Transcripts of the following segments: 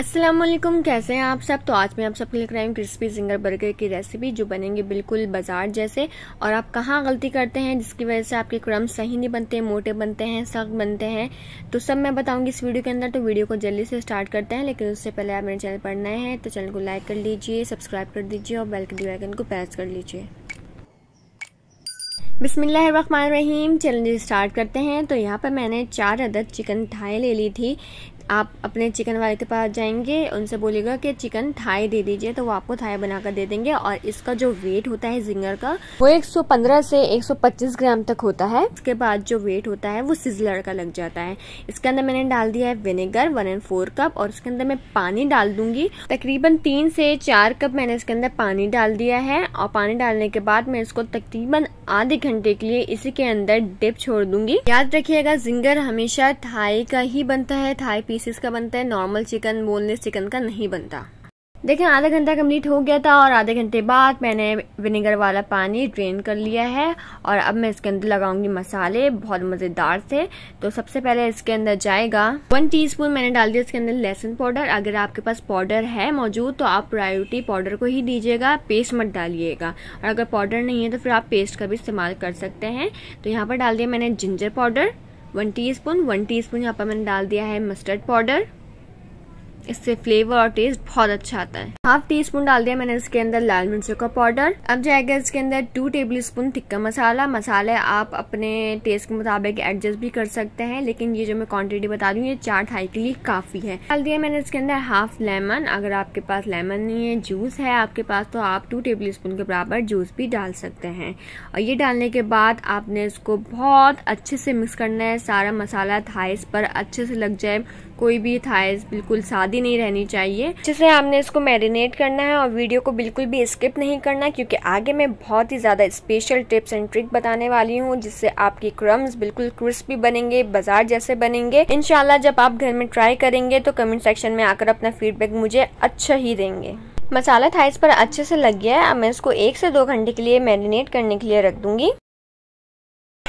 असलम कैसे हैं आप सब तो आज मैं आप सबके लिए कराई हूँ क्रिस्पी जिंगर बर्गर की रेसिपी जो बनेंगे बिल्कुल बाजार जैसे और आप कहाँ गलती करते हैं जिसकी वजह से आपके क्रम सही नहीं बनते मोटे बनते हैं सख्त बनते हैं तो सब मैं बताऊंगी इस वीडियो के अंदर तो वीडियो को जल्दी से स्टार्ट करते हैं लेकिन उससे पहले आप मेरे चैनल पर नए हैं तो चैनल को लाइक कर लीजिए सब्सक्राइब कर दीजिए और बेल के डिवाइकन को प्रेस कर लीजिए बिसमीम चैलेंज स्टार्ट करते हैं तो यहाँ पर मैंने चार अदद चिकन थाई ले ली थी आप अपने चिकन वाले के पास जाएंगे उनसे बोलेगा कि चिकन थाई दे दीजिए तो वो आपको थाई बनाकर दे देंगे और इसका जो वेट होता है जिंगर का वो 115 से 125 ग्राम तक होता है इसके बाद जो वेट होता है वो सिजलर का लग जाता है इसके अंदर मैंने डाल दिया है vinegar one and four cup और उसके अंदर मैं पानी डाल दूंगी तकरीबन तीन से चार कप मैंने इसके अंदर पानी डाल दिया है और पानी डालने के बाद मैं इसको तकरीबन आधे घंटे के लिए इसी के अंदर डिप छोड़ दूंगी याद रखियेगा जिंगर हमेशा थाई का ही बनता है थाई पीसेस का बनता है नॉर्मल चिकन बोनलेस चिकन का नहीं बनता देखें आधा घंटा कम्प्लीट हो गया था और आधे घंटे बाद मैंने विनेगर वाला पानी ड्रेन कर लिया है और अब मैं इसके अंदर लगाऊंगी मसाले बहुत मज़ेदार से तो सबसे पहले इसके अंदर जाएगा वन टीस्पून मैंने डाल दिया इसके अंदर लहसुन पाउडर अगर आपके पास पाउडर है मौजूद तो आप प्रायोरिटी पाउडर को ही दीजिएगा पेस्ट मत डालिएगा और अगर पाउडर नहीं है तो फिर आप पेस्ट का भी इस्तेमाल कर सकते हैं तो यहाँ पर डाल दिया मैंने ginger powder one teaspoon one teaspoon यहाँ पर मैंने डाल दिया है मस्टर्ड पाउडर इससे फ्लेवर और टेस्ट बहुत अच्छा आता है हाफ टी स्पून डाल दिया मैंने इसके अंदर लाल मिर्चों का पाउडर अब जाएगा इसके अंदर two tablespoon tikka masala मसाले आप अपने टेस्ट के मुताबिक एडजस्ट भी कर सकते हैं लेकिन ये जो मैं क्वान्टिटी बता रही हूँ ये चार ढाई के लिए काफ़ी है डाल दिया मैंने इसके अंदर हाफ लेमन अगर आपके पास लेमन नहीं है जूस है आपके पास तो आप टू टेबल स्पून के बराबर जूस भी डाल सकते हैं और ये डालने के बाद आपने इसको बहुत अच्छे से मिक्स करना है सारा मसाला थाइस पर अच्छे से लग जाए कोई भी थाइस बिल्कुल सादी नहीं रहनी चाहिए अच्छे आपने इसको मैरिनेट करना है और वीडियो को बिल्कुल भी स्किप नहीं करना क्योंकि आगे मैं बहुत ही ज़्यादा स्पेशल टिप्स एंड ट्रिक बताने वाली हूँ जिससे आपकी क्रम्स बिल्कुल क्रिस्पी बनेंगे बाजार जैसे बनेंगे इनशाला जब आप घर में ट्राई करेंगे तो कमेंट सेक्शन में आकर अपना फीडबैक मुझे अच्छा ही देंगे मसाला थाइस पर अच्छे से लग गया है अब मैं इसको एक से दो घंटे के लिए मैरिनेट करने के लिए रख दूंगी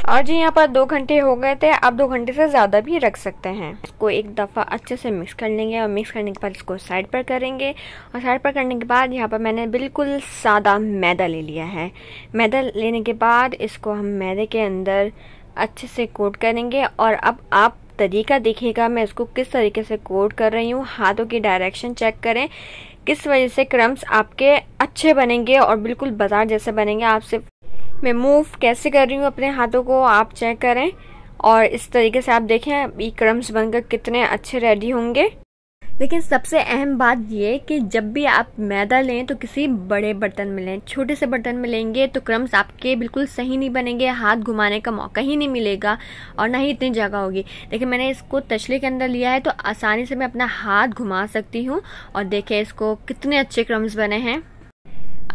और जी यहाँ पर दो घंटे हो गए थे आप दो घंटे से ज़्यादा भी रख सकते हैं इसको एक दफ़ा अच्छे से मिक्स कर लेंगे और मिक्स करने के बाद इसको साइड पर करेंगे और साइड पर करने के बाद यहाँ पर मैंने बिल्कुल सादा मैदा ले लिया है मैदा लेने के बाद इसको हम मैदे के अंदर अच्छे से कोट करेंगे और अब आप तरीका देखिएगा मैं इसको किस तरीके से कोट कर रही हूँ हाथों की डायरेक्शन चेक करें किस वजह से क्रम्स आपके अच्छे बनेंगे और बिल्कुल बाजार जैसे बनेंगे आप सिर्फ मैं मूव कैसे कर रही हूँ अपने हाथों को आप चेक करें और इस तरीके से आप देखें ये क्रम्स बनकर कितने अच्छे रेडी होंगे लेकिन सबसे अहम बात ये कि जब भी आप मैदा लें तो किसी बड़े बर्तन में लें छोटे से बर्तन में लेंगे तो क्रम्स आपके बिल्कुल सही नहीं बनेंगे हाथ घुमाने का मौका ही नहीं मिलेगा और ना ही इतनी जगह होगी लेकिन मैंने इसको तशले के अंदर लिया है तो आसानी से मैं अपना हाथ घुमा सकती हूँ और देखें इसको कितने अच्छे क्रम्स बने हैं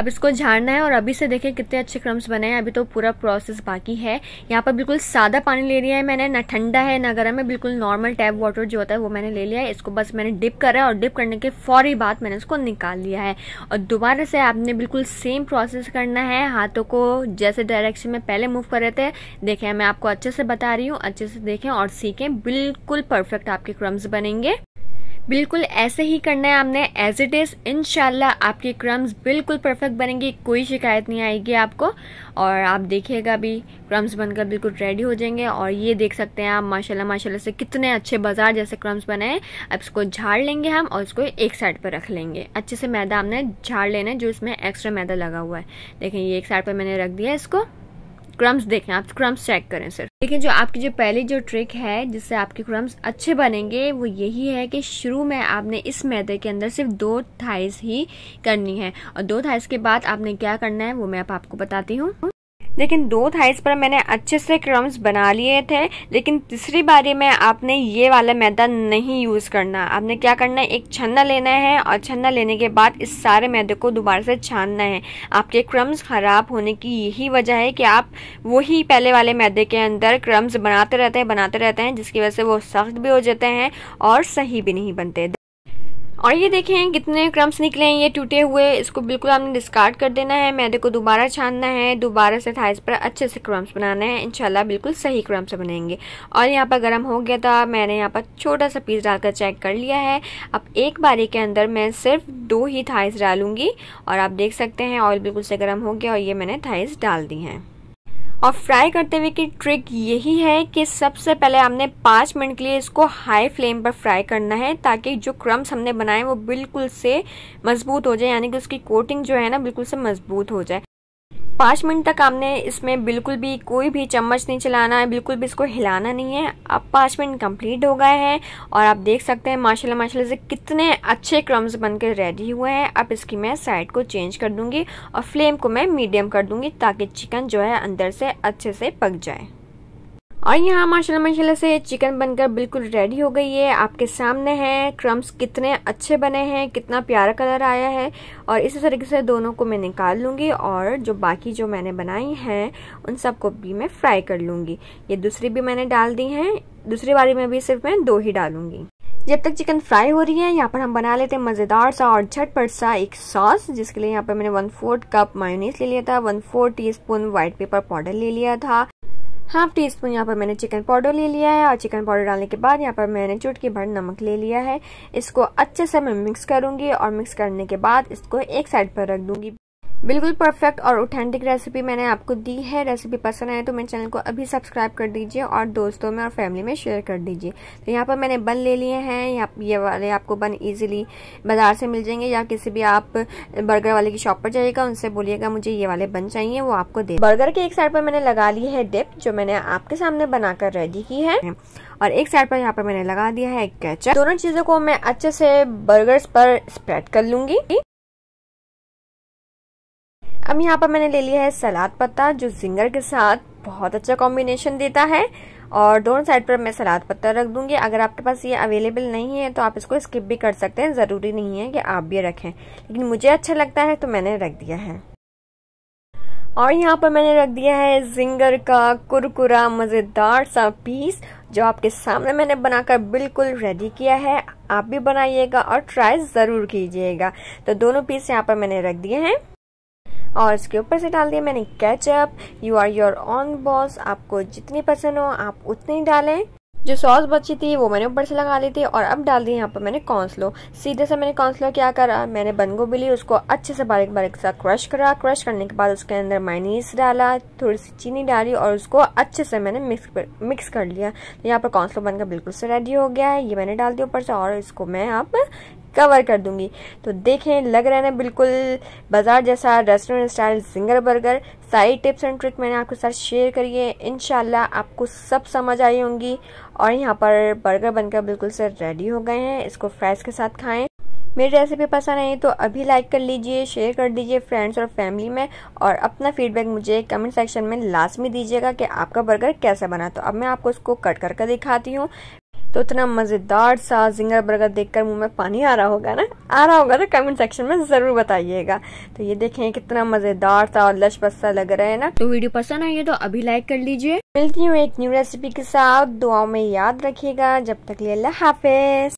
अब इसको झाड़ना है और अभी से देखें कितने अच्छे क्रम्स बने हैं अभी तो पूरा प्रोसेस बाकी है यहाँ पर बिल्कुल सादा पानी ले लिया है मैंने ना ठंडा है ना गर्म है बिल्कुल नॉर्मल टैप वाटर जो होता है वो मैंने ले लिया है इसको बस मैंने डिप करा है और डिप करने के फौरी बाद मैंने इसको निकाल लिया है और दोबारा से आपने बिल्कुल सेम प्रोसेस करना है हाथों को जैसे डायरेक्शन में पहले मूव कर रहे थे देखें मैं आपको अच्छे से बता रही हूँ अच्छे से देखें और सीखें बिल्कुल परफेक्ट आपके क्रम्स बनेंगे बिल्कुल ऐसे ही करना है आपने एज इट इज़ इन आपके क्रम्स बिल्कुल परफेक्ट बनेंगे कोई शिकायत नहीं आएगी आपको और आप देखिएगा भी क्रम्स बनकर बिल्कुल रेडी हो जाएंगे और ये देख सकते हैं आप माशाल्लाह माशाल्लाह से कितने अच्छे बाजार जैसे क्रम्स बने हैं अब इसको झाड़ लेंगे हम और इसको एक साइड पर रख लेंगे अच्छे से मैदा हमने झाड़ लेना है जो इसमें एक्स्ट्रा मैदा लगा हुआ है देखें ये एक साइड पर मैंने रख दिया इसको क्रम्स देखें आप क्रम्स चेक करें सर लेकिन जो आपकी जो पहली जो ट्रिक है जिससे आपके क्रम्स अच्छे बनेंगे वो यही है कि शुरू में आपने इस मैदे के अंदर सिर्फ दो थाइस ही करनी है और दो थाइस के बाद आपने क्या करना है वो मैं आप आपको बताती हूँ लेकिन दो थाइस पर मैंने अच्छे से क्रम्स बना लिए थे लेकिन तीसरी बारी में आपने ये वाला मैदा नहीं यूज़ करना आपने क्या करना है एक छन्ना लेना है और छन्ना लेने के बाद इस सारे मैदे को दोबारा से छानना है आपके क्रम्स ख़राब होने की यही वजह है कि आप वही पहले वाले मैदे के अंदर क्रम्स बनाते रहते हैं बनाते रहते हैं जिसकी वजह से वो सख्त भी हो जाते हैं और सही भी नहीं बनते और ये देखें कितने क्रम्स निकले हैं ये टूटे हुए इसको बिल्कुल आपने डिस्कार्ड कर देना है मैदे को दोबारा छानना है दोबारा से थाइस पर अच्छे से क्रम्स बनाना है इनशाला बिल्कुल सही क्रम्स बनेंगे और यहाँ पर गर्म हो गया था मैंने यहाँ पर छोटा सा पीस डालकर चेक कर लिया है अब एक बारी के अंदर मैं सिर्फ दो ही थाइस डालूंगी और आप देख सकते हैं ऑयल बिल्कुल से गर्म हो गया और ये मैंने थाइस डाल दी हैं और फ्राई करते हुए की ट्रिक यही है कि सबसे पहले हमने पाँच मिनट के लिए इसको हाई फ्लेम पर फ्राई करना है ताकि जो क्रम्स हमने बनाए वो बिल्कुल से मजबूत हो जाए यानी कि उसकी कोटिंग जो है ना बिल्कुल से मजबूत हो जाए पाँच मिनट तक आपने इसमें बिल्कुल भी कोई भी चम्मच नहीं चलाना है बिल्कुल भी इसको हिलाना नहीं है अब पाँच मिनट कंप्लीट हो गए हैं और आप देख सकते हैं माशाल्लाह माशाल्लाह से कितने अच्छे क्रम्स बनकर रेडी हुए हैं अब इसकी मैं साइड को चेंज कर दूँगी और फ्लेम को मैं मीडियम कर दूंगी ताकि चिकन जो है अंदर से अच्छे से पक जाए और यहाँ माशाल्लाह माशाल्लाह से चिकन बनकर बिल्कुल रेडी हो गई है आपके सामने है क्रम्स कितने अच्छे बने हैं कितना प्यारा कलर आया है और इसी तरीके से दोनों को मैं निकाल लूँगी और जो बाकी जो मैंने बनाई हैं उन सबको भी मैं फ्राई कर लूँगी ये दूसरी भी मैंने डाल दी हैं दूसरी बारी में भी सिर्फ मैं दो ही डालूंगी जब तक चिकन फ्राई हो रही है यहाँ पर हम बना लेते हैं मज़ेदार सा और झटपट सा एक सॉस जिसके लिए यहाँ पर मैंने वन फोर्थ कप मायोनीस ले लिया था one fourth teaspoon white pepper powder ले लिया था हाफ टी स्पून यहाँ पर मैंने चिकन पाउडर ले लिया है और चिकन पाउडर डालने के बाद यहाँ पर मैंने चुटकी भर नमक ले लिया है इसको अच्छे से मैं मिक्स करूँगी और मिक्स करने के बाद इसको एक साइड पर रख दूँगी बिल्कुल परफेक्ट और ऑथेंटिक रेसिपी मैंने आपको दी है रेसिपी पसंद आए तो मेरे चैनल को अभी सब्सक्राइब कर दीजिए और दोस्तों में और फैमिली में शेयर कर दीजिए तो यहाँ पर मैंने बन ले लिए हैं यहाँ ये वाले आपको बन इजीली बाज़ार से मिल जाएंगे या किसी भी आप बर्गर वाले की शॉप पर जाइएगा उनसे बोलिएगा मुझे ये वाले बन चाहिए वो आपको दे बर्गर के एक साइड पर मैंने लगा ली है डिप जो मैंने आपके सामने बनाकर रेडी की है और एक साइड पर यहाँ पर मैंने लगा दिया है कैचर दोनों चीज़ों को मैं अच्छे से बर्गर पर स्प्रेड कर लूँगी अब यहाँ पर मैंने ले लिया है सलाद पत्ता जो जिंगर के साथ बहुत अच्छा कॉम्बिनेशन देता है और दोनों साइड पर मैं सलाद पत्ता रख दूंगी अगर आपके पास ये अवेलेबल नहीं है तो आप इसको स्किप भी कर सकते हैं ज़रूरी नहीं है कि आप भी रखें लेकिन मुझे अच्छा लगता है तो मैंने रख दिया है और यहाँ पर मैंने रख दिया है जिंगर का कुरकुरा मज़ेदार सा पीस जो आपके सामने मैंने बनाकर बिल्कुल रेडी किया है आप भी बनाइएगा और ट्राई ज़रूर कीजिएगा तो दोनों पीस यहाँ पर मैंने रख दिए हैं और इसके ऊपर से डाल दिया मैंने ketchup you are your own boss आपको जितनी पसंद हो आप उतनी डालें जो सॉस बची थी वो मैंने ऊपर से लगा ली थी और अब डाल दी यहाँ पर मैंने कॉन्सलो सीधे से मैंने कॉन्सलो क्या करा मैंने बन गोभी ली उसको अच्छे से बारीक बारीक सा क्रश करा क्रश करने के बाद उसके अंदर माइनीस डाला थोड़ी सी चीनी डाली और उसको अच्छे से मैंने मिक्स कर, मिक्स कर लिया तो यहाँ पर कॉन्सलो बनकर बिल्कुल से रेडी हो गया है ये मैंने डाल दिया ऊपर से और इसको मैं अब कवर कर दूंगी तो देखें लग रहा है ना बिल्कुल बाजार जैसा रेस्टोरेंट स्टाइल जिंगर बर्गर सारी टिप्स एंड ट्रिक मैंने आपके साथ शेयर करी है इन आपको सब समझ आई होंगी और यहाँ पर बर्गर बनकर बिल्कुल से रेडी हो गए हैं इसको फ्राइज़ के साथ खाएं मेरी रेसिपी पसंद आई तो अभी लाइक कर लीजिए शेयर कर दीजिए फ्रेंड्स और फैमिली में और अपना फीडबैक मुझे कमेंट सेक्शन में लास्ट में दीजिएगा कि आपका बर्गर कैसा बना तो अब मैं आपको इसको कट करके कर दिखाती हूँ तो इतना मज़ेदार सा जिंगर बर्गर देखकर मुंह में पानी आ रहा होगा ना आ रहा होगा तो कमेंट सेक्शन में ज़रूर बताइएगा तो ये देखें कितना मज़ेदार था और लश पसा लग रहा है ना तो वीडियो पसंद आई है तो अभी लाइक कर लीजिए मिलती हूँ एक न्यू रेसिपी के साथ दुआओं में याद रखियेगा जब तक ले हाफिज